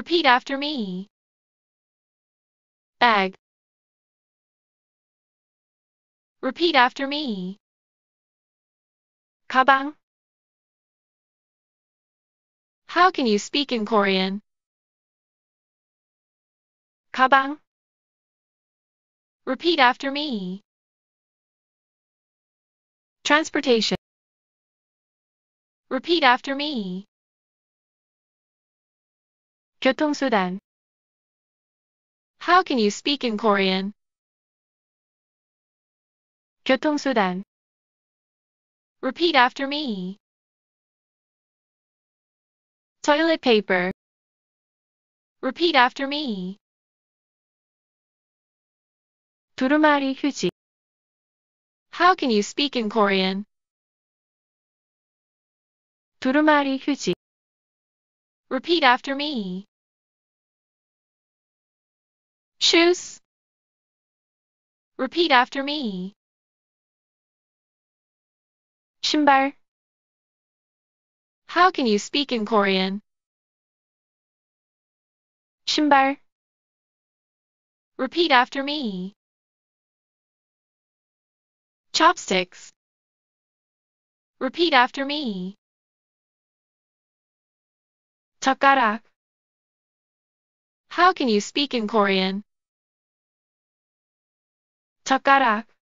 Repeat after me. Bag. Repeat after me. Kabang. How can you speak in Korean? Kabang. Repeat after me. Transportation. Repeat after me. 교통수단 How can you speak in Korean? 교통수단 Repeat after me. Toilet paper Repeat after me. 두루마리 휴지 How can you speak in Korean? 두루마리 휴지 Repeat after me. Shoes. Repeat after me. 신발. How can you speak in Korean? 신발. Repeat after me. Chopsticks. Repeat after me. Takarak. How can you speak in Korean? Takarak.